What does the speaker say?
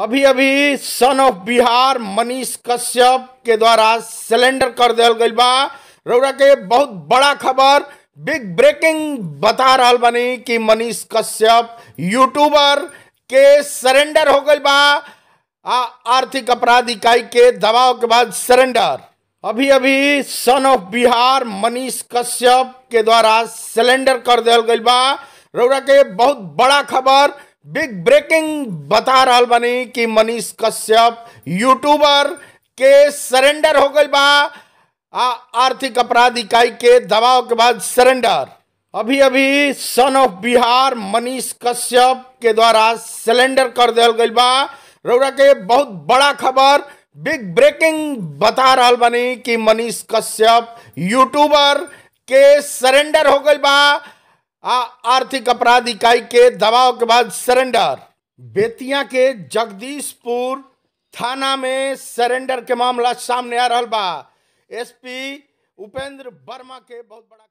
अभी अभी son of Bihar Manish Kashyap के द्वारा सिलेंडर कर दल गई बा रौरा के बहुत बड़ा खबर बिग ब्रेकिंग बता रहा बनी कि मनीष कश्यप यूट्यूबर के सरेंडर हो गई बा आर्थिक अपराध इकाई के दबाव के बाद सरेंडर अभी अभी सन ऑफ बिहार मनीष कश्यप के द्वारा सिलेंडर कर दल गई बा रौरा के बहुत बड़ा खबर बिग ब्रेकिंग बता रहा बनी कि मनीष कश्यप यूट्यूबर के सरेंडर हो गई बा आर्थिक अपराध इकाई के दबाव के बाद सरेंडर अभी अभी सन ऑफ बिहार मनीष कश्यप के द्वारा सिलेंडर कर दिया गई बा रौरा के बहुत बड़ा खबर बिग ब्रेकिंग बता रहा बनी कि मनीष कश्यप यूट्यूबर के सरेंडर हो गई बा आ, आर्थिक अपराध इकाई के दबाव के बाद सरेंडर बेतिया के जगदीशपुर थाना में सरेंडर के मामला सामने आ रहा बा एसपी उपेंद्र वर्मा के बहुत बड़ा